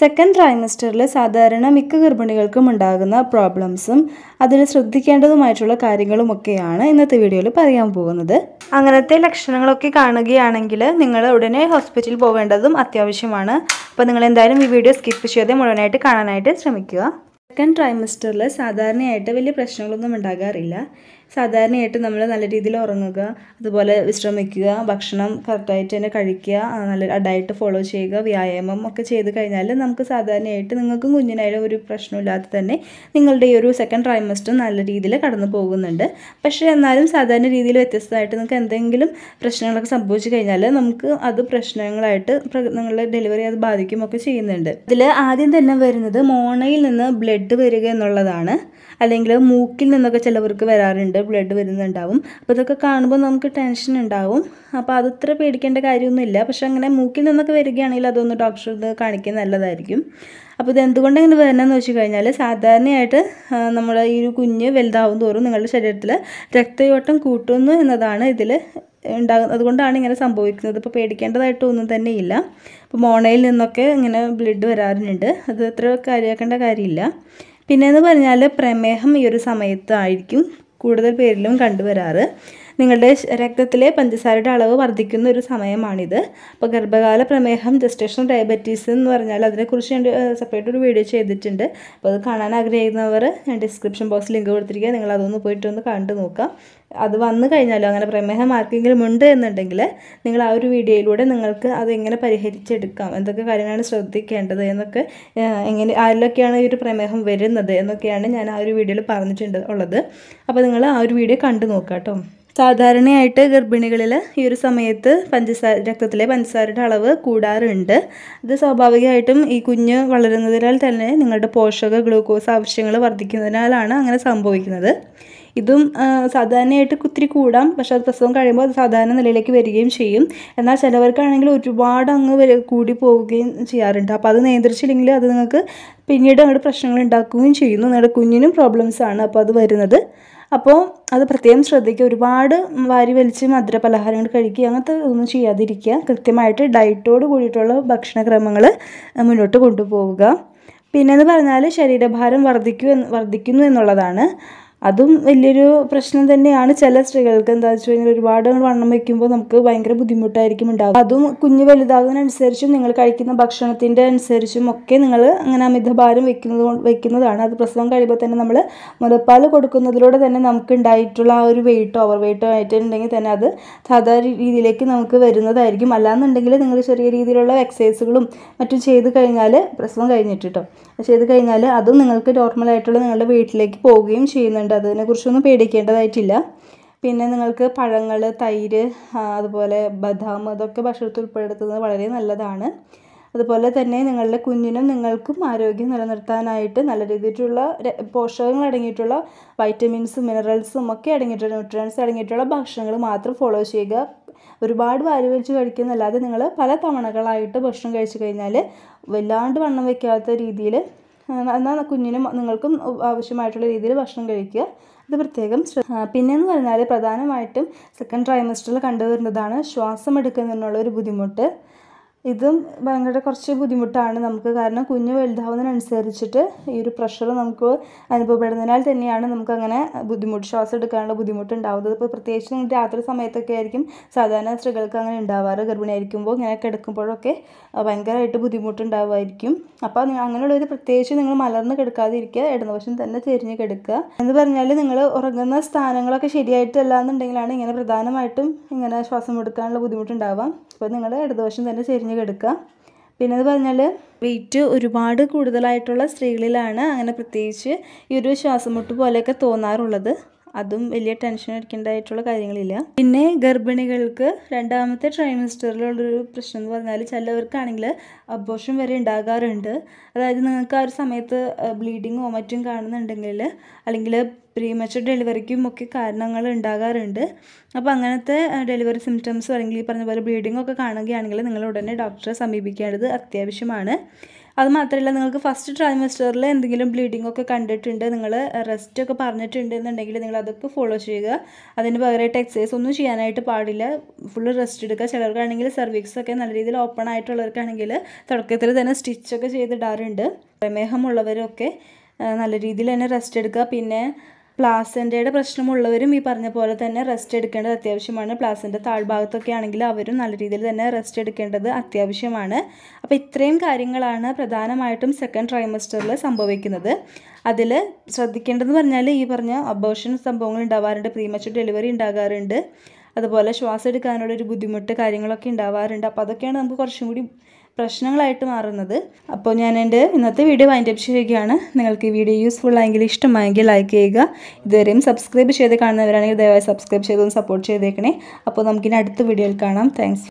second ട്രൈമസ്റ്ററിൽ സാധാരണ മിക്ക ഗർഭിണികൾക്കും ഉണ്ടാകുന്ന പ്രോബ്ലംസും അതിൽ ശ്രദ്ധിക്കേണ്ടതുമായിട്ടുള്ള കാര്യങ്ങളുമൊക്കെയാണ് ഇന്നത്തെ വീഡിയോയിൽ പറയാൻ പോകുന്നത് അങ്ങനത്തെ ലക്ഷണങ്ങളൊക്കെ കാണുകയാണെങ്കിൽ നിങ്ങൾ ഉടനെ ഹോസ്പിറ്റലിൽ പോകേണ്ടതും അത്യാവശ്യമാണ് അപ്പോൾ നിങ്ങൾ എന്തായാലും ഈ വീഡിയോ സ്കിപ്പ് ചെയ്യാതെ മുഴുവനായിട്ട് കാണാനായിട്ട് ശ്രമിക്കുക സെക്കൻഡ് ട്രൈമസ്റ്ററിൽ സാധാരണയായിട്ട് വലിയ പ്രശ്നങ്ങളൊന്നും ഉണ്ടാകാറില്ല സാധാരണയായിട്ട് നമ്മൾ നല്ല രീതിയിൽ ഉറങ്ങുക അതുപോലെ വിശ്രമിക്കുക ഭക്ഷണം കറക്റ്റായിട്ട് തന്നെ കഴിക്കുക നല്ല ഡയറ്റ് ഫോളോ ചെയ്യുക വ്യായാമം ഒക്കെ ചെയ്ത് കഴിഞ്ഞാൽ നമുക്ക് സാധാരണയായിട്ട് നിങ്ങൾക്കും കുഞ്ഞിനായാലും ഒരു പ്രശ്നമില്ലാതെ തന്നെ നിങ്ങളുടെ ഈ ഒരു സെക്കൻഡ് ട്രൈമസ്റ്റർ നല്ല രീതിയിൽ കടന്നു പോകുന്നുണ്ട് പക്ഷേ എന്നാലും സാധാരണ രീതിയിൽ വ്യത്യസ്തമായിട്ട് നിങ്ങൾക്ക് എന്തെങ്കിലും പ്രശ്നങ്ങളൊക്കെ സംഭവിച്ചു കഴിഞ്ഞാൽ നമുക്ക് അത് പ്രശ്നങ്ങളായിട്ട് നിങ്ങളുടെ ഡെലിവറി അത് ബാധിക്കുമൊക്കെ ചെയ്യുന്നുണ്ട് ഇതിൽ ആദ്യം തന്നെ വരുന്നത് മോണയിൽ നിന്ന് ബ്ലഡ് ബ്ലഡ് വരിക എന്നുള്ളതാണ് അല്ലെങ്കിൽ മൂക്കിൽ നിന്നൊക്കെ ചിലവർക്ക് വരാറുണ്ട് ബ്ലഡ് വരുന്നുണ്ടാവും അപ്പോൾ ഇതൊക്കെ കാണുമ്പോൾ നമുക്ക് ടെൻഷൻ ഉണ്ടാവും അപ്പോൾ അതത്ര പേടിക്കേണ്ട കാര്യമൊന്നുമില്ല പക്ഷേ അങ്ങനെ മൂക്കിൽ നിന്നൊക്കെ വരികയാണെങ്കിൽ അതൊന്ന് ഡോക്ടറെ കാണിക്കാൻ നല്ലതായിരിക്കും അപ്പോൾ ഇതെന്തുകൊണ്ട് ഇങ്ങനെ വരണമെന്ന് വെച്ച് കഴിഞ്ഞാൽ സാധാരണയായിട്ട് നമ്മുടെ ഈ ഒരു കുഞ്ഞ് വലുതാവും തോറും നിങ്ങളുടെ ശരീരത്തിൽ രക്തയോട്ടം കൂട്ടുന്നു എന്നതാണ് ഇതിൽ ഉണ്ടാകുന്നത് അതുകൊണ്ടാണ് ഇങ്ങനെ സംഭവിക്കുന്നത് ഇപ്പോൾ പേടിക്കേണ്ടതായിട്ട് ഒന്നും തന്നെയില്ല അപ്പോൾ മോണയിൽ നിന്നൊക്കെ ഇങ്ങനെ ബ്ലഡ് വരാറുണ്ട് അത് അത്ര കാര്യമാക്കേണ്ട കാര്യമില്ല പിന്നെയെന്ന് പറഞ്ഞാൽ പ്രമേഹം ഈ ഒരു സമയത്തായിരിക്കും കൂടുതൽ പേരിലും കണ്ടുവരാറ് നിങ്ങളുടെ രക്തത്തിലെ പഞ്ചസാരയുടെ അളവ് വർദ്ധിക്കുന്ന ഒരു സമയമാണിത് അപ്പോൾ ഗർഭകാല പ്രമേഹം ജസ്റ്റേഷൻ ഡയബറ്റീസ് എന്ന് പറഞ്ഞാൽ അതിനെക്കുറിച്ച് ഞാൻ സെപ്പറേറ്റ് ഒരു വീഡിയോ ചെയ്തിട്ടുണ്ട് അപ്പോൾ അത് കാണാൻ ആഗ്രഹിക്കുന്നവർ ഞാൻ ഡിസ്ക്രിപ്ഷൻ ബോക്സിൽ ലിങ്ക് കൊടുത്തിരിക്കുക നിങ്ങൾ അതൊന്ന് പോയിട്ടൊന്ന് കണ്ടു നോക്കാം അത് വന്നു കഴിഞ്ഞാലോ അങ്ങനെ പ്രമേഹം ആർക്കെങ്കിലും ഉണ്ട് എന്നുണ്ടെങ്കിൽ നിങ്ങൾ ആ ഒരു വീഡിയോയിലൂടെ നിങ്ങൾക്ക് അതെങ്ങനെ പരിഹരിച്ചെടുക്കാം എന്തൊക്കെ കാര്യങ്ങളാണ് ശ്രദ്ധിക്കേണ്ടത് എന്നൊക്കെ എങ്ങനെ ആരിലൊക്കെയാണ് ഈ ഒരു പ്രമേഹം വരുന്നത് എന്നൊക്കെയാണ് ഞാൻ ആ ഒരു വീഡിയോയിൽ പറഞ്ഞിട്ടുണ്ട് ഉള്ളത് അപ്പോൾ നിങ്ങൾ ആ ഒരു വീഡിയോ കണ്ടു നോക്കാം കേട്ടോ സാധാരണയായിട്ട് ഗർഭിണികളിൽ ഈ ഒരു സമയത്ത് പഞ്ചസാര രക്തത്തിലെ പഞ്ചസാരയുടെ അളവ് കൂടാറുണ്ട് ഇത് സ്വാഭാവികമായിട്ടും ഈ കുഞ്ഞ് വളരുന്നതിനാൽ തന്നെ നിങ്ങളുടെ പോഷക ഗ്ലൂക്കോസ് ആവശ്യങ്ങൾ വർദ്ധിക്കുന്നതിനാലാണ് അങ്ങനെ സംഭവിക്കുന്നത് ഇതും സാധാരണയായിട്ട് ഒത്തിരി കൂടാം പക്ഷേ അത് പ്രസവം കഴിയുമ്പോൾ അത് സാധാരണ നിലയിലേക്ക് വരികയും ചെയ്യും എന്നാൽ ചിലവർക്കാണെങ്കിൽ ഒരുപാട് അങ്ങ് കൂടി പോവുകയും ചെയ്യാറുണ്ട് അപ്പോൾ അത് നിയന്ത്രിച്ചില്ലെങ്കിൽ അത് നിങ്ങൾക്ക് പിന്നീട് അങ്ങോട്ട് പ്രശ്നങ്ങൾ ഉണ്ടാക്കുകയും ചെയ്യുന്നു നിങ്ങളുടെ കുഞ്ഞിനും പ്രോബ്ലംസ് ആണ് അപ്പോൾ അത് വരുന്നത് അപ്പോൾ അത് പ്രത്യേകം ശ്രദ്ധിക്കുക ഒരുപാട് വാരി വലിച്ച് മധുര പലഹാരങ്ങൾ കഴിക്കുക അങ്ങനത്തെ ഒന്നും ചെയ്യാതിരിക്കുക കൃത്യമായിട്ട് ഡയറ്റോട് കൂടിയിട്ടുള്ള ഭക്ഷണക്രമങ്ങൾ മുന്നോട്ട് കൊണ്ടുപോവുക പിന്നെന്ന് പറഞ്ഞാൽ ശരീരഭാരം വർദ്ധിക്കൂ വർദ്ധിക്കുന്നു എന്നുള്ളതാണ് അതും വലിയൊരു പ്രശ്നം തന്നെയാണ് ചില സ്ത്രീകൾക്ക് എന്താ വെച്ച് കഴിഞ്ഞാൽ ഒരുപാട് വണ്ണം വയ്ക്കുമ്പോൾ നമുക്ക് ഭയങ്കര ബുദ്ധിമുട്ടായിരിക്കും ഉണ്ടാകും അതും കുഞ്ഞ് വലുതാകുന്നതിനനുസരിച്ചും നിങ്ങൾ കഴിക്കുന്ന ഭക്ഷണത്തിൻ്റെ അനുസരിച്ചും ഒക്കെ നിങ്ങൾ അങ്ങനെ അമിതഭാരം വെക്കുന്നത് വെക്കുന്നതാണ് അത് പ്രസവം കഴിയുമ്പോൾ തന്നെ നമ്മൾ മുലപ്പാൽ കൊടുക്കുന്നതിലൂടെ തന്നെ നമുക്ക് ഉണ്ടായിട്ടുള്ള ആ ഒരു വെയിറ്റ് ഓവർ വെയിറ്റോ ആയിട്ടുണ്ടെങ്കിൽ തന്നെ അത് സാധാരണ രീതിയിലേക്ക് നമുക്ക് വരുന്നതായിരിക്കും അല്ലാന്നുണ്ടെങ്കിൽ നിങ്ങൾ ചെറിയ രീതിയിലുള്ള എക്സസൈസുകളും മറ്റും ചെയ്ത് കഴിഞ്ഞാൽ പ്രസവം കഴിഞ്ഞിട്ട് കേട്ടോ ചെയ്ത് കഴിഞ്ഞാൽ അതും നിങ്ങൾക്ക് നോർമലായിട്ടുള്ള നിങ്ങളുടെ വീട്ടിലേക്ക് പോവുകയും ചെയ്യുന്നുണ്ട് വരുന്നുണ്ട് അതിനെക്കുറിച്ചൊന്നും പേടിക്കേണ്ടതായിട്ടില്ല പിന്നെ നിങ്ങൾക്ക് പഴങ്ങൾ തൈര് അതുപോലെ ബദാം അതൊക്കെ ഭക്ഷണത്തിൽ ഉൾപ്പെടുത്തുന്നത് വളരെ നല്ലതാണ് അതുപോലെ തന്നെ നിങ്ങളുടെ കുഞ്ഞിനും നിങ്ങൾക്കും ആരോഗ്യം നിലനിർത്താനായിട്ട് നല്ല രീതിയിലുള്ള പോഷകങ്ങൾ അടങ്ങിയിട്ടുള്ള വൈറ്റമിൻസും മിനറൽസും ഒക്കെ അടങ്ങിയിട്ടുള്ള ന്യൂട്രിയൻസ് അടങ്ങിയിട്ടുള്ള ഭക്ഷണങ്ങൾ മാത്രം ഫോളോ ചെയ്യുക ഒരുപാട് വാരി വലിച്ച് കഴിക്കുന്നല്ലാതെ നിങ്ങൾ പല തവണകളായിട്ട് ഭക്ഷണം കഴിച്ചു കഴിഞ്ഞാൽ വല്ലാണ്ട് വണ്ണം വയ്ക്കാത്ത രീതിയിൽ എന്നാൽ കുഞ്ഞിനും നിങ്ങൾക്കും ആവശ്യമായിട്ടുള്ള രീതിയിൽ ഭക്ഷണം കഴിക്കുക അത് പ്രത്യേകം ശ്രദ്ധ പിന്നെയെന്ന് പറഞ്ഞാൽ പ്രധാനമായിട്ടും സെക്കൻഡ് ട്രൈമസ്റ്ററിൽ കണ്ടുവരുന്നതാണ് ശ്വാസം എടുക്കുന്നതിനുള്ള ഒരു ബുദ്ധിമുട്ട് ഇതും ഭയങ്കര കുറച്ച് ബുദ്ധിമുട്ടാണ് നമുക്ക് കാരണം കുഞ്ഞ് വലുതാവുന്നതിനനുസരിച്ചിട്ട് ഈ ഒരു പ്രഷർ നമുക്ക് അനുഭവപ്പെടുന്നതിനാൽ തന്നെയാണ് നമുക്കങ്ങനെ ബുദ്ധിമുട്ട് ശ്വാസം എടുക്കാനുള്ള ബുദ്ധിമുട്ട് ഇപ്പോൾ പ്രത്യേകിച്ച് നിങ്ങൾ രാത്രി സമയത്തൊക്കെ ആയിരിക്കും സാധാരണ സ്ത്രീകൾക്ക് അങ്ങനെ ഉണ്ടാവാറ് ഗർഭിണിയായിരിക്കുമ്പോൾ ഇങ്ങനെ കിടക്കുമ്പോഴൊക്കെ ഭയങ്കരമായിട്ട് ബുദ്ധിമുട്ടുണ്ടാവുമായിരിക്കും അപ്പോൾ അങ്ങനെയുള്ള ഒരു പ്രത്യേകിച്ച് നിങ്ങൾ മലർന്ന് കിടക്കാതിരിക്കുക ഇടതുവശം തന്നെ തിരിഞ്ഞ് കിടക്കുക എന്ന് പറഞ്ഞാൽ നിങ്ങൾ ഉറങ്ങുന്ന സ്ഥാനങ്ങളൊക്കെ ശരിയായിട്ടല്ല എന്നുണ്ടെങ്കിലാണ് ഇങ്ങനെ പ്രധാനമായിട്ടും ഇങ്ങനെ ശ്വാസം എടുക്കാനുള്ള ബുദ്ധിമുട്ടുണ്ടാവാം അപ്പോൾ നിങ്ങൾ ഇടതുവശം തന്നെ ചെരിഞ്ഞ് കിടക്കുക പിന്നെ അത് പറഞ്ഞാൽ വെയിറ്റ് ഒരുപാട് കൂടുതലായിട്ടുള്ള സ്ത്രീകളിലാണ് അങ്ങനെ പ്രത്യേകിച്ച് ഈ ഒരു ശ്വാസം മുട്ട് പോലെയൊക്കെ തോന്നാറുള്ളത് അതും വലിയ ടെൻഷൻ അടിക്കേണ്ടതായിട്ടുള്ള കാര്യങ്ങളില്ല പിന്നെ ഗർഭിണികൾക്ക് രണ്ടാമത്തെ ട്രൈമിസ്റ്ററിലുള്ളൊരു പ്രശ്നം എന്ന് പറഞ്ഞാൽ ചിലവർക്കാണെങ്കിൽ അബോഷൻ വരെ ഉണ്ടാകാറുണ്ട് അതായത് നിങ്ങൾക്ക് ആ ഒരു സമയത്ത് ബ്ലീഡിങ്ങോ മറ്റും കാണുന്നുണ്ടെങ്കിൽ അല്ലെങ്കിൽ പ്രീമച്ചർ ഡെലിവറിക്കും ഒക്കെ കാരണങ്ങൾ ഉണ്ടാകാറുണ്ട് അപ്പോൾ അങ്ങനത്തെ ഡെലിവറി സിംറ്റംസ് അല്ലെങ്കിൽ ഈ പറഞ്ഞ പോലെ ബ്ലീഡിംഗ് ഒക്കെ കാണുകയാണെങ്കിൽ നിങ്ങൾ ഉടനെ ഡോക്ടറെ സമീപിക്കേണ്ടത് അത്യാവശ്യമാണ് അതുമാത്രമല്ല നിങ്ങൾക്ക് ഫസ്റ്റ് ട്രൈമസ്റ്ററിൽ എന്തെങ്കിലും ബ്ലീഡിംഗ് ഒക്കെ കണ്ടിട്ടുണ്ട് നിങ്ങൾ റെസ്റ്റ് ഒക്കെ പറഞ്ഞിട്ടുണ്ട് എന്നുണ്ടെങ്കിൽ നിങ്ങൾ അതൊക്കെ ഫോളോ ചെയ്യുക അതിന് പകരമായിട്ട് എക്സസൈസ് ഒന്നും ചെയ്യാനായിട്ട് പാടില്ല ഫുള്ള് റെസ്റ്റ് എടുക്കുക ചിലർക്കാണെങ്കിൽ സർവീക്സ് ഒക്കെ നല്ല രീതിയിൽ ഓപ്പൺ ആയിട്ടുള്ളവർക്കാണെങ്കിൽ തുടക്കത്തിൽ തന്നെ സ്റ്റിച്ചൊക്കെ ചെയ്തിടാറുണ്ട് പ്രമേഹമുള്ളവരൊക്കെ നല്ല രീതിയിൽ തന്നെ റെസ്റ്റ് എടുക്കുക പിന്നെ പ്ലാസൻ്റയുടെ പ്രശ്നമുള്ളവരും ഈ പറഞ്ഞ പോലെ തന്നെ റെസ്റ്റ് എടുക്കേണ്ടത് അത്യാവശ്യമാണ് പ്ലാസൻ്റെ താഴ്ഭാഗത്തൊക്കെ ആണെങ്കിൽ അവരും നല്ല രീതിയിൽ തന്നെ റെസ്റ്റ് എടുക്കേണ്ടത് അത്യാവശ്യമാണ് അപ്പോൾ ഇത്രയും കാര്യങ്ങളാണ് പ്രധാനമായിട്ടും സെക്കൻഡ് ട്രൈമസ്റ്ററിൽ സംഭവിക്കുന്നത് അതിൽ ശ്രദ്ധിക്കേണ്ടതെന്ന് പറഞ്ഞാൽ ഈ പറഞ്ഞ അബോഷൻ സംഭവങ്ങൾ ഉണ്ടാവാറുണ്ട് പ്രീമച്ചർ ഡെലിവറി ഉണ്ടാകാറുണ്ട് അതുപോലെ ശ്വാസം എടുക്കാനുള്ള ഒരു ബുദ്ധിമുട്ട് കാര്യങ്ങളൊക്കെ ഉണ്ടാവാറുണ്ട് അപ്പോൾ അതൊക്കെയാണ് നമുക്ക് കുറച്ചും കൂടി പ്രശ്നങ്ങളായിട്ട് മാറുന്നത് അപ്പോൾ ഞാൻ എൻ്റെ ഇന്നത്തെ വീഡിയോ വൈൻഡപ്പ് ചെയ്യുകയാണ് നിങ്ങൾക്ക് ഈ വീഡിയോ യൂസ്ഫുൾ ആയെങ്കിൽ ഇഷ്ടമായെങ്കിൽ ലൈക്ക് ചെയ്യുക ഇതുവരെയും സബ്സ്ക്രൈബ് ചെയ്ത് കാണുന്നവരാണെങ്കിൽ ദയവായി സബ്സ്ക്രൈബ് ചെയ്തൊന്ന് സപ്പോർട്ട് ചെയ്തേക്കണേ അപ്പോൾ നമുക്കിനി അടുത്ത വീഡിയോയിൽ കാണാം താങ്ക്സ്